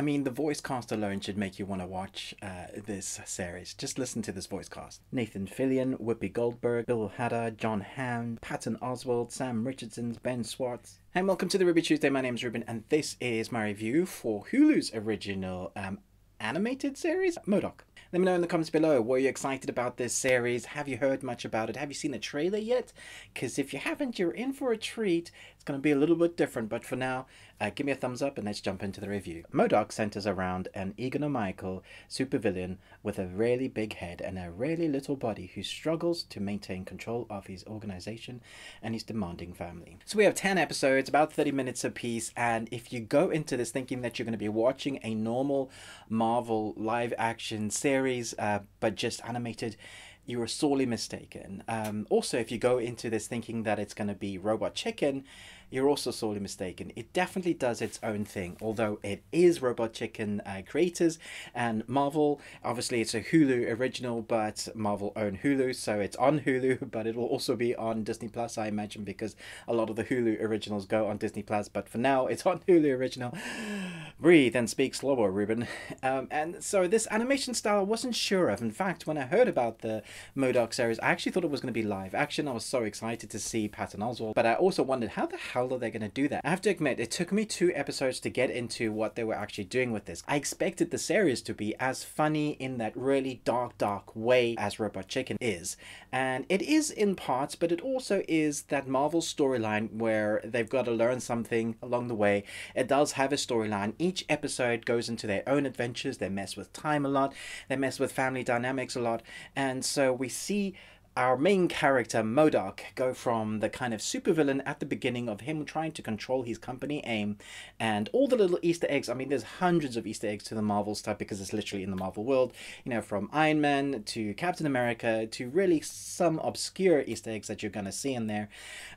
I mean, the voice cast alone should make you want to watch uh, this series. Just listen to this voice cast. Nathan Fillion, Whoopi Goldberg, Bill Hader, John Hamm, Patton Oswald, Sam Richardson, Ben Swartz. And welcome to the Ruby Tuesday. My name is Ruben, and this is my review for Hulu's original um, animated series, Modoc. Let me know in the comments below, were you excited about this series? Have you heard much about it? Have you seen the trailer yet? Because if you haven't, you're in for a treat. It's going to be a little bit different, but for now, uh, give me a thumbs up and let's jump into the review. Modoc centers around an egonomical supervillain with a really big head and a really little body who struggles to maintain control of his organization and his demanding family. So we have 10 episodes, about 30 minutes apiece, and if you go into this thinking that you're going to be watching a normal Marvel live action series, uh, but just animated, you are sorely mistaken. Um, also, if you go into this thinking that it's going to be Robot Chicken, you're also sorely mistaken. It definitely does its own thing, although it is Robot Chicken uh, creators and Marvel. Obviously, it's a Hulu original, but Marvel own Hulu, so it's on Hulu, but it will also be on Disney Plus, I imagine, because a lot of the Hulu originals go on Disney Plus. But for now, it's on Hulu original. Breathe and speak slower, Ruben. Um, and so this animation style I wasn't sure of. In fact, when I heard about the Modoc series, I actually thought it was going to be live action. I was so excited to see Patton Oswalt, but I also wondered how the hell they are they going to do that? I have to admit, it took me two episodes to get into what they were actually doing with this. I expected the series to be as funny in that really dark, dark way as Robot Chicken is. And it is in parts, but it also is that Marvel storyline where they've got to learn something along the way. It does have a storyline. Each episode goes into their own adventures. They mess with time a lot. They mess with family dynamics a lot. And so we see our main character, Modoc, go from the kind of supervillain at the beginning of him trying to control his company AIM and all the little Easter eggs. I mean, there's hundreds of Easter eggs to the Marvel stuff because it's literally in the Marvel world, you know, from Iron Man to Captain America to really some obscure Easter eggs that you're going to see in there.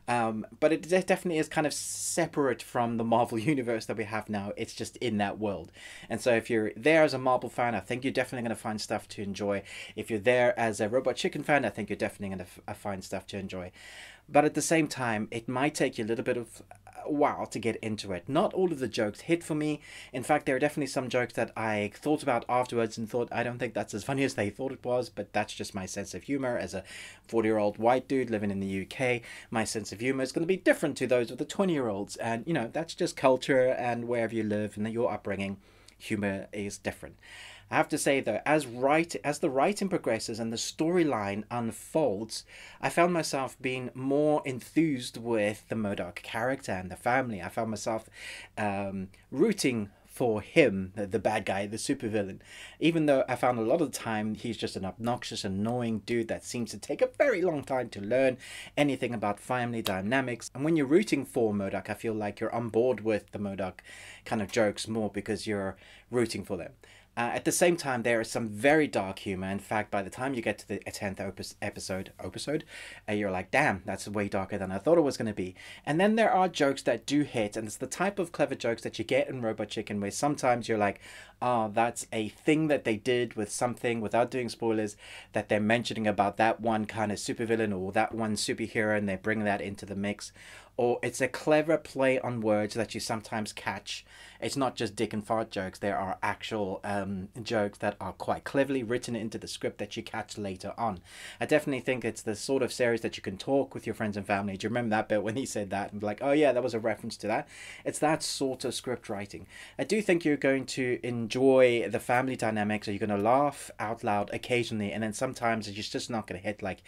Um, but it definitely is kind of separate from the Marvel universe that we have now. It's just in that world. And so if you're there as a Marvel fan, I think you're definitely going to find stuff to enjoy. If you're there as a Robot Chicken fan, I think you're deafening and a, a uh, fine stuff to enjoy. But at the same time, it might take you a little bit of a uh, while to get into it. Not all of the jokes hit for me. In fact, there are definitely some jokes that I thought about afterwards and thought, I don't think that's as funny as they thought it was, but that's just my sense of humor as a 40 year old white dude living in the UK. My sense of humor is going to be different to those of the 20 year olds. And, you know, that's just culture and wherever you live and your upbringing humor is different. I have to say though, as write as the writing progresses and the storyline unfolds, I found myself being more enthused with the Modoc character and the family. I found myself um, rooting for him, the, the bad guy, the supervillain. Even though I found a lot of time he's just an obnoxious, annoying dude that seems to take a very long time to learn anything about family dynamics. And when you're rooting for Modoc, I feel like you're on board with the Modoc kind of jokes more because you're rooting for them. Uh, at the same time, there is some very dark humor. In fact, by the time you get to the 10th opus, episode, episode uh, you're like, damn, that's way darker than I thought it was going to be. And then there are jokes that do hit, and it's the type of clever jokes that you get in Robot Chicken, where sometimes you're like, ah, oh, that's a thing that they did with something without doing spoilers that they're mentioning about that one kind of supervillain or that one superhero, and they bring that into the mix or it's a clever play on words that you sometimes catch. It's not just dick and fart jokes. There are actual uh, um, jokes that are quite cleverly written into the script that you catch later on. I definitely think it's the sort of series that you can talk with your friends and family. Do you remember that bit when he said that? And like, oh yeah, that was a reference to that. It's that sort of script writing. I do think you're going to enjoy the family dynamics. Are you going to laugh out loud occasionally? And then sometimes it's just not going to hit like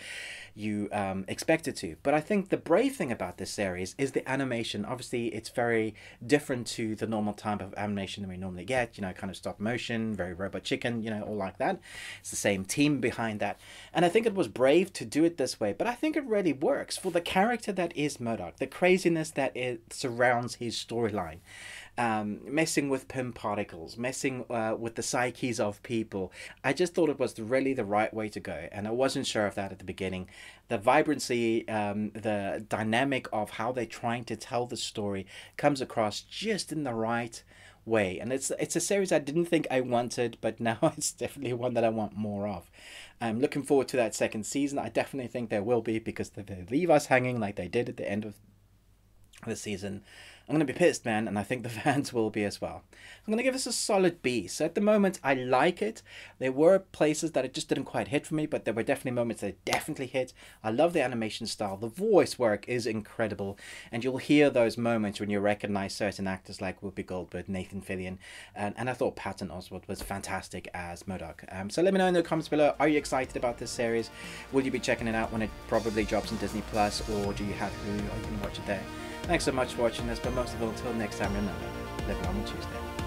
you um, expect it to. But I think the brave thing about this series is the animation. Obviously, it's very different to the normal type of animation that we normally get, you know, kind of stop motion very Robot Chicken, you know, all like that. It's the same team behind that. And I think it was brave to do it this way, but I think it really works for the character that is Murdoch, the craziness that it surrounds his storyline. Um, messing with pim particles, messing uh, with the psyches of people. I just thought it was really the right way to go, and I wasn't sure of that at the beginning. The vibrancy, um, the dynamic of how they're trying to tell the story comes across just in the right way. And it's it's a series I didn't think I wanted, but now it's definitely one that I want more of. I'm looking forward to that second season. I definitely think there will be because they, they leave us hanging like they did at the end of the season. I'm going to be pissed, man, and I think the fans will be as well. I'm going to give this a solid B. So at the moment, I like it. There were places that it just didn't quite hit for me, but there were definitely moments that it definitely hit. I love the animation style. The voice work is incredible, and you'll hear those moments when you recognize certain actors like Whoopi Goldberg, Nathan Fillion, and, and I thought Patton Oswalt was fantastic as Modoc. Um, so let me know in the comments below, are you excited about this series? Will you be checking it out when it probably drops on Disney Plus, or do you have Hulu? Or you can watch it there. Thanks so much for watching this. Bye most of all, until next time, remember, live on Tuesday.